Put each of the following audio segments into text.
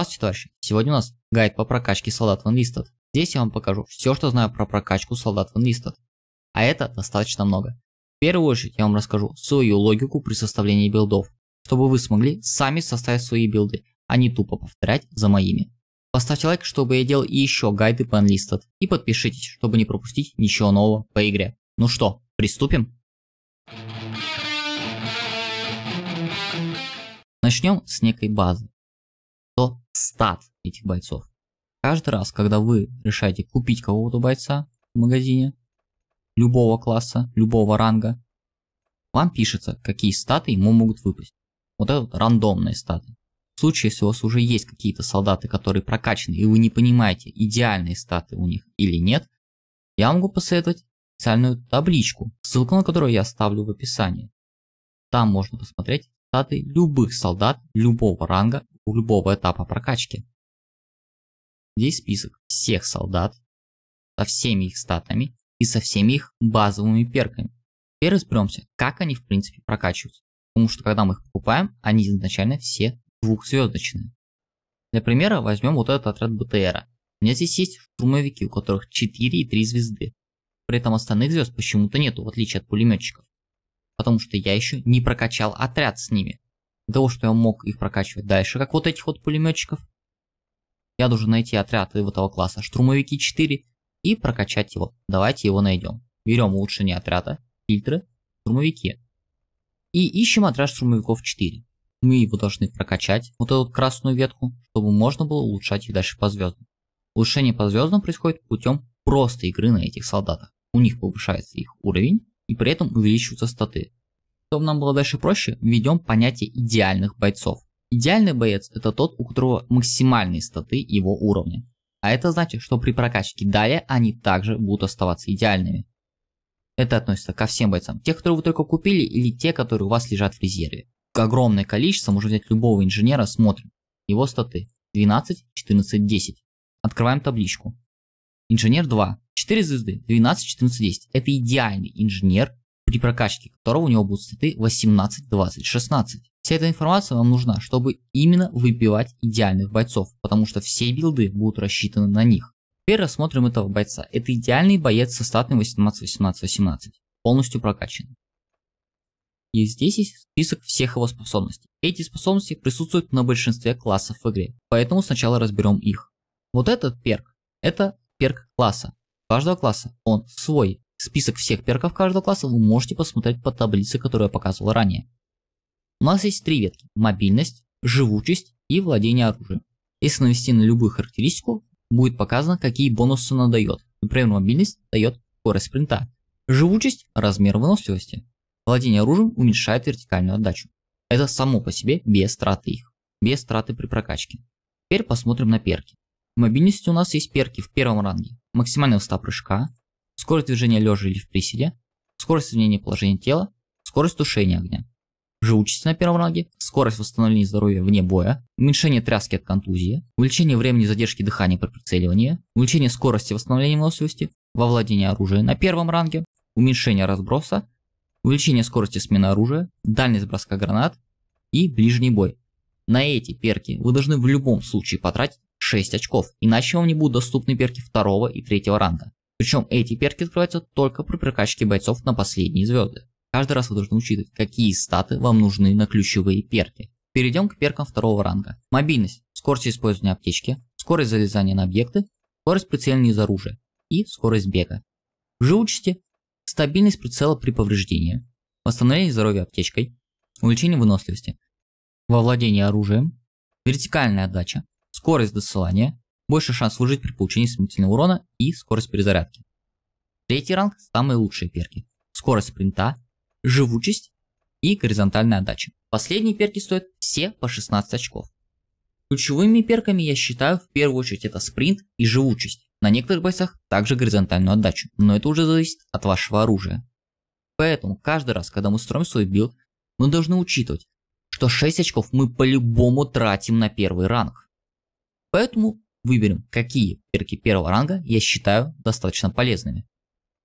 Здравствуйте, товарищи! Сегодня у нас гайд по прокачке солдат ванлистов. Здесь я вам покажу все, что знаю про прокачку солдат ванлистов. А это достаточно много. В первую очередь я вам расскажу свою логику при составлении билдов, чтобы вы смогли сами составить свои билды, а не тупо повторять за моими. Поставьте лайк, чтобы я делал еще гайды по Unlisted, и подпишитесь, чтобы не пропустить ничего нового по игре. Ну что, приступим? Начнем с некой базы стат этих бойцов. Каждый раз, когда вы решаете купить кого-то бойца в магазине, любого класса, любого ранга, вам пишется, какие статы ему могут выпасть. Вот это вот рандомные статы. В случае, если у вас уже есть какие-то солдаты, которые прокачаны, и вы не понимаете, идеальные статы у них или нет, я могу посоветовать специальную табличку, ссылку на которую я оставлю в описании. Там можно посмотреть статы любых солдат любого ранга у любого этапа прокачки. Здесь список всех солдат, со всеми их статами и со всеми их базовыми перками. Теперь разберемся, как они в принципе прокачиваются, потому что когда мы их покупаем, они изначально все двухзвездочные. Для примера возьмем вот этот отряд БТР. У меня здесь есть штурмовики, у которых 4 и 3 звезды. При этом остальных звезд почему-то нету, в отличие от пулеметчиков. Потому что я еще не прокачал отряд с ними. Для того, что я мог их прокачивать дальше, как вот этих вот пулеметчиков, я должен найти отряд этого класса штурмовики 4 и прокачать его. Давайте его найдем. Берем улучшение отряда, фильтры, штурмовики. И ищем отряд штурмовиков 4. Мы его должны прокачать, вот эту красную ветку, чтобы можно было улучшать их дальше по звездам. Улучшение по звездам происходит путем просто игры на этих солдатах. У них повышается их уровень, и при этом увеличиваются статы. Чтобы нам было дальше проще, введем понятие идеальных бойцов. Идеальный боец – это тот, у которого максимальные статы его уровня. А это значит, что при прокачке далее они также будут оставаться идеальными. Это относится ко всем бойцам, тех, которые вы только купили или те, которые у вас лежат в резерве. Огромное количество, можно взять любого инженера, смотрим. Его статы 12, 14, 10. Открываем табличку. Инженер 2. 4 звезды, 12, 14, 10. Это идеальный инженер при прокачке которого у него будут статы 18, 20, 16. Вся эта информация вам нужна, чтобы именно выбивать идеальных бойцов, потому что все билды будут рассчитаны на них. Теперь рассмотрим этого бойца. Это идеальный боец со статами 18-18-18, полностью прокачан. И здесь есть список всех его способностей. Эти способности присутствуют на большинстве классов в игре, поэтому сначала разберем их. Вот этот перк, это перк класса. каждого класса он свой, Список всех перков каждого класса вы можете посмотреть по таблице, которую я показывал ранее. У нас есть три ветки – мобильность, живучесть и владение оружием. Если навести на любую характеристику, будет показано, какие бонусы она дает. Например, мобильность дает скорость спринта, живучесть – размер выносливости. Владение оружием уменьшает вертикальную отдачу. Это само по себе без траты их, без траты при прокачке. Теперь посмотрим на перки. В мобильности у нас есть перки в первом ранге. Максимальная высота прыжка, скорость движения лежа или в приседе, скорость изменения положения тела, скорость тушения огня. Живучесть на первом ранге, скорость восстановления здоровья вне боя, уменьшение тряски от контузии, увеличение времени задержки дыхания при прицеливании, увеличение скорости восстановления выносливости во владении оружием на первом ранге, уменьшение разброса, увеличение скорости смены оружия, дальность броска гранат и ближний бой. На эти перки вы должны в любом случае потратить 6 очков, иначе вам не будут доступны перки второго и третьего ранга. Причем эти перки открываются только при прокачке бойцов на последние звезды. Каждый раз вы должны учитывать, какие статы вам нужны на ключевые перки. Перейдем к перкам второго ранга. Мобильность, скорость использования аптечки, скорость залезания на объекты, скорость прицеливания из оружия и скорость бега. В живучести – стабильность прицела при повреждении, восстановление здоровья аптечкой, увеличение выносливости, во владении оружием, вертикальная отдача, скорость досылания, больше шанс служить при получении смертельного урона и скорость перезарядки. Третий ранг – самые лучшие перки. Скорость спринта, живучесть и горизонтальная отдача. Последние перки стоят все по 16 очков. Ключевыми перками я считаю в первую очередь это спринт и живучесть. На некоторых бойцах также горизонтальную отдачу, но это уже зависит от вашего оружия. Поэтому каждый раз, когда мы строим свой билд, мы должны учитывать, что 6 очков мы по-любому тратим на первый ранг. Поэтому Выберем, какие перки первого ранга я считаю достаточно полезными.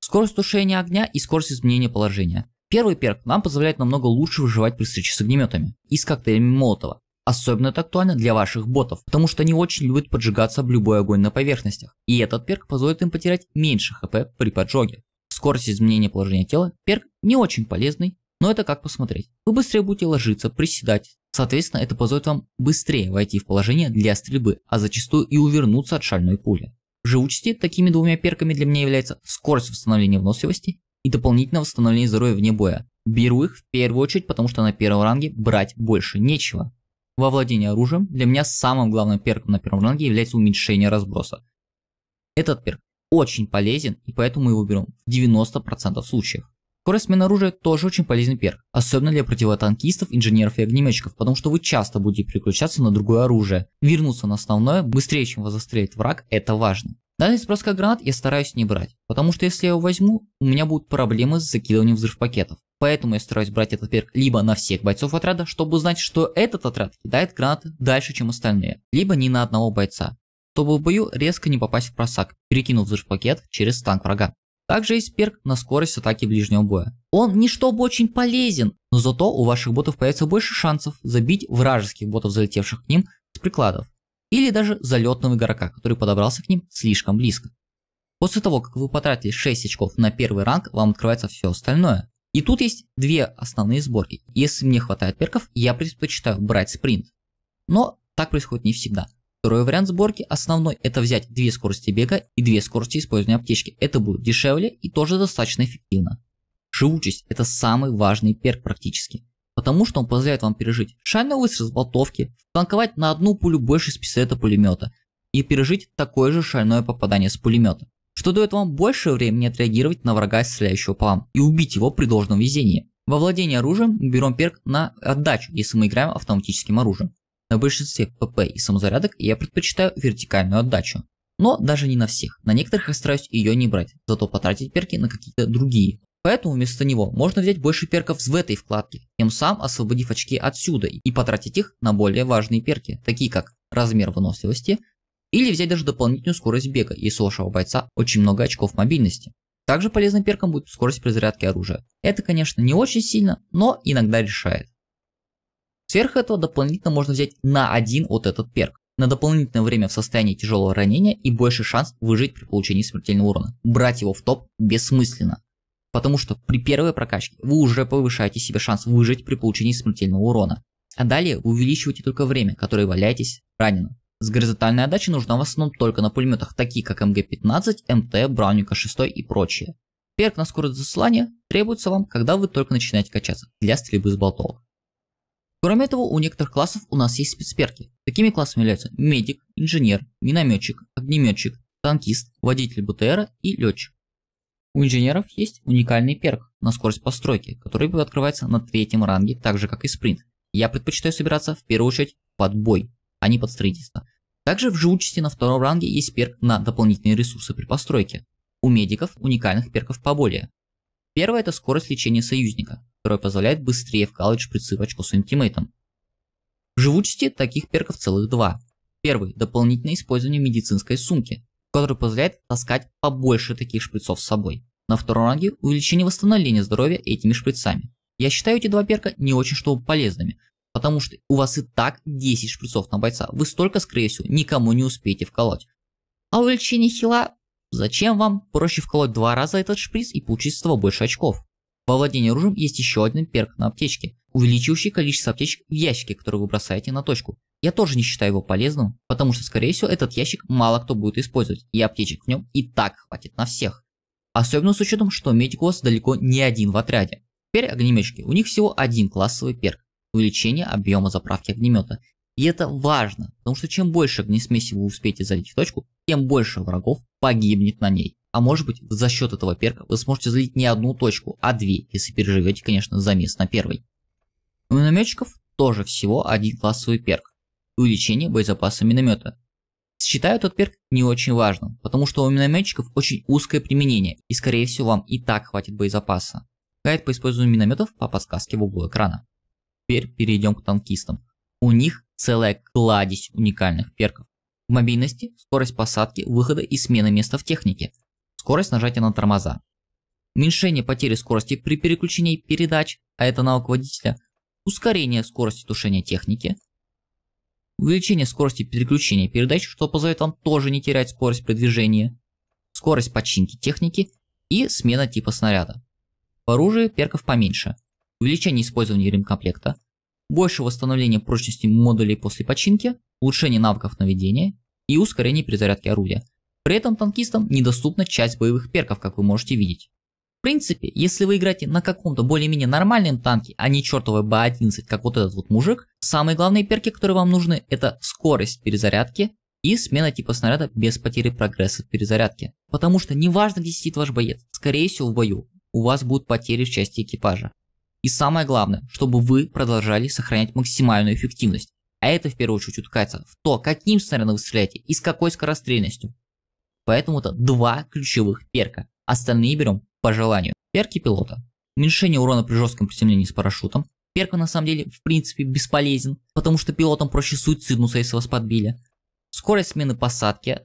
Скорость тушения огня и скорость изменения положения. Первый перк нам позволяет намного лучше выживать при встрече с огнеметами и с коктейлями Молотова. Особенно это актуально для ваших ботов, потому что они очень любят поджигаться об любой огонь на поверхностях, и этот перк позволит им потерять меньше хп при поджоге. Скорость изменения положения тела – перк не очень полезный, но это как посмотреть. Вы быстрее будете ложиться, приседать, Соответственно, это позволит вам быстрее войти в положение для стрельбы, а зачастую и увернуться от шальной пули. В живучести такими двумя перками для меня является скорость восстановления выносливости и дополнительное восстановление здоровья вне боя. Беру их в первую очередь, потому что на первом ранге брать больше нечего. Во владении оружием для меня самым главным перком на первом ранге является уменьшение разброса. Этот перк очень полезен и поэтому мы его берем в 90% случаев. Скорость смены оружия тоже очень полезный перк, особенно для противотанкистов, инженеров и огнеметчиков, потому что вы часто будете переключаться на другое оружие. Вернуться на основное быстрее, чем вас застрелит враг, это важно. Дальность броска гранат я стараюсь не брать, потому что если я его возьму, у меня будут проблемы с закидыванием взрывпакетов. Поэтому я стараюсь брать этот перк либо на всех бойцов отряда, чтобы узнать, что этот отряд кидает гранаты дальше, чем остальные, либо не на одного бойца, чтобы в бою резко не попасть в просак, перекинув взрывпакет через танк врага. Также есть перк на скорость атаки ближнего боя. Он не чтобы очень полезен, но зато у ваших ботов появится больше шансов забить вражеских ботов, залетевших к ним с прикладов. Или даже залетного игрока, который подобрался к ним слишком близко. После того, как вы потратили 6 очков на первый ранг, вам открывается все остальное. И тут есть две основные сборки. Если мне хватает перков, я предпочитаю брать спринт. Но так происходит не всегда. Второй вариант сборки основной – это взять две скорости бега и две скорости использования аптечки. Это будет дешевле и тоже достаточно эффективно. Живучесть – это самый важный перк практически, потому что он позволяет вам пережить шальный выстрел с болтовки, танковать на одну пулю больше с пистолета-пулемета и пережить такое же шальное попадание с пулемета, что дает вам больше времени отреагировать на врага, стреляющего по вам, и убить его при должном везении. Во владении оружием мы берем перк на отдачу, если мы играем автоматическим оружием. На большинстве ПП и самозарядок я предпочитаю вертикальную отдачу. Но даже не на всех. На некоторых я стараюсь ее не брать, зато потратить перки на какие-то другие. Поэтому вместо него можно взять больше перков в этой вкладке, тем самым освободив очки отсюда и потратить их на более важные перки, такие как размер выносливости, или взять даже дополнительную скорость бега, если у вашего бойца очень много очков мобильности. Также полезным перком будет скорость при зарядке оружия. Это, конечно, не очень сильно, но иногда решает. Сверх этого дополнительно можно взять на один вот этот перк на дополнительное время в состоянии тяжелого ранения и больше шанс выжить при получении смертельного урона. Брать его в топ бессмысленно. Потому что при первой прокачке вы уже повышаете себе шанс выжить при получении смертельного урона. А далее вы увеличиваете только время, которое валяетесь ранено. С горизонтальной отдачей нужна в основном только на пулеметах, такие как МГ-15, МТ, Браунинга 6 и прочие. Перк на скорость засылания требуется вам, когда вы только начинаете качаться, для стрельбы с болтовок. Кроме того, у некоторых классов у нас есть спецперки. Такими классами являются медик, инженер, минометчик, огнеметчик, танкист, водитель БТР и летчик. У инженеров есть уникальный перк на скорость постройки, который открывается на третьем ранге, так же как и спринт. Я предпочитаю собираться в первую очередь под бой, а не под строительство. Также в живучести на втором ранге есть перк на дополнительные ресурсы при постройке. У медиков уникальных перков поболее. Первое – это скорость лечения союзника которая позволяет быстрее вкалывать шприцы в очко своим тиммейтам. В живучести таких перков целых два. Первый – дополнительное использование медицинской сумки, который позволяет таскать побольше таких шприцов с собой. На втором ранге – увеличение восстановления здоровья этими шприцами. Я считаю эти два перка не очень что полезными, потому что у вас и так 10 шприцов на бойца, вы столько, скорее всего, никому не успеете вколоть. А увеличение хила – зачем вам? Проще вколоть два раза этот шприц и получить с того больше очков. Во владении оружием есть еще один перк на аптечке, увеличивающий количество аптечек в ящике, который вы бросаете на точку. Я тоже не считаю его полезным, потому что, скорее всего, этот ящик мало кто будет использовать, и аптечек в нем и так хватит на всех. Особенно с учетом, что медик у вас далеко не один в отряде. Теперь огнеметчики. У них всего один классовый перк – увеличение объема заправки огнемета. И это важно, потому что чем больше огнесмеси вы успеете залить в точку, тем больше врагов погибнет на ней. А может быть, за счет этого перка вы сможете залить не одну точку, а две, если переживете, конечно, замес на первой. У минометчиков тоже всего один классовый перк – увеличение боезапаса миномета. Считаю этот перк не очень важным, потому что у минометчиков очень узкое применение, и скорее всего вам и так хватит боезапаса. Гайд по использованию минометов по подсказке в углу экрана. Теперь перейдем к танкистам. У них целая кладезь уникальных перков. В мобильности, скорость посадки, выхода и смена места в технике – скорость нажатия на тормоза. Уменьшение потери скорости при переключении передач, а это навык водителя, ускорение скорости тушения техники, увеличение скорости переключения передач, что позволяет вам тоже не терять скорость при движении, скорость починки техники и смена типа снаряда. В оружии перков поменьше, увеличение использования ремкомплекта, больше восстановления прочности модулей после починки, улучшение навыков наведения и ускорение перезарядки орудия – при этом танкистам недоступна часть боевых перков, как вы можете видеть. В принципе, если вы играете на каком-то более-менее нормальном танке, а не чертовой Б-11, как вот этот вот мужик, самые главные перки, которые вам нужны, это скорость перезарядки и смена типа снаряда без потери прогресса в перезарядке. Потому что неважно, где сидит ваш боец, скорее всего в бою, у вас будут потери в части экипажа. И самое главное, чтобы вы продолжали сохранять максимальную эффективность. А это в первую очередь утыкается в то, каким снарядом вы стреляете и с какой скорострельностью. Поэтому-то два ключевых перка. Остальные берем по желанию. Перки пилота. Уменьшение урона при жестком приземлении с парашютом. Перка на самом деле в принципе бесполезен, потому что пилотам проще суициднуться, если вас подбили. Скорость смены посадки,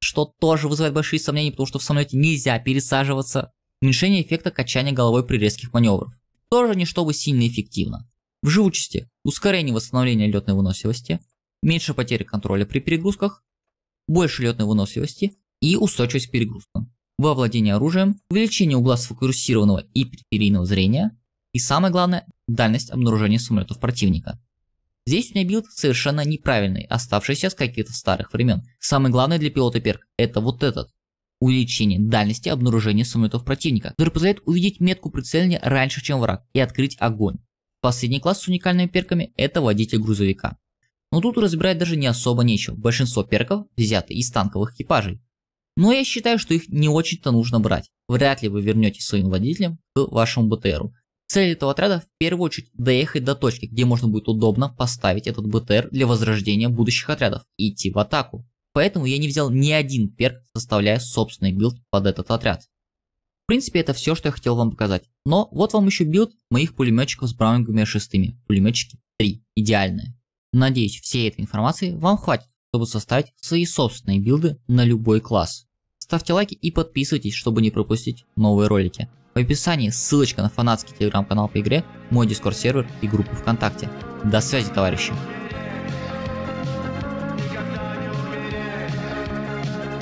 что тоже вызывает большие сомнения, потому что в самолете нельзя пересаживаться. Уменьшение эффекта качания головой при резких маневрах. Тоже не чтобы сильно эффективно. В живучести ускорение восстановления летной выносливости, меньше потери контроля при перегрузках, больше летной выносливости, и устойчивость к перегрузкам. Во владение оружием, увеличение угла сфокусированного и периферийного зрения и самое главное – дальность обнаружения самолетов противника. Здесь у меня билд совершенно неправильный, оставшийся с каких-то старых времен. Самое главное для пилота перк – это вот этот. Увеличение дальности обнаружения самолетов противника, который позволяет увидеть метку прицеливания раньше, чем враг, и открыть огонь. Последний класс с уникальными перками – это водитель грузовика. Но тут разбирать даже не особо нечего, большинство перков взяты из танковых экипажей. Но я считаю, что их не очень-то нужно брать. Вряд ли вы вернетесь своим водителям к вашему БТРу. Цель этого отряда в первую очередь доехать до точки, где можно будет удобно поставить этот БТР для возрождения будущих отрядов и идти в атаку. Поэтому я не взял ни один перк, составляя собственный билд под этот отряд. В принципе, это все, что я хотел вам показать. Но вот вам еще билд моих пулеметчиков с браунингами шестыми. Пулеметчики 3. Идеальные. Надеюсь, всей этой информации вам хватит, чтобы составить свои собственные билды на любой класс. Ставьте лайки и подписывайтесь, чтобы не пропустить новые ролики. В описании ссылочка на фанатский телеграм-канал по игре, мой дискорд сервер и группу ВКонтакте. До связи, товарищи!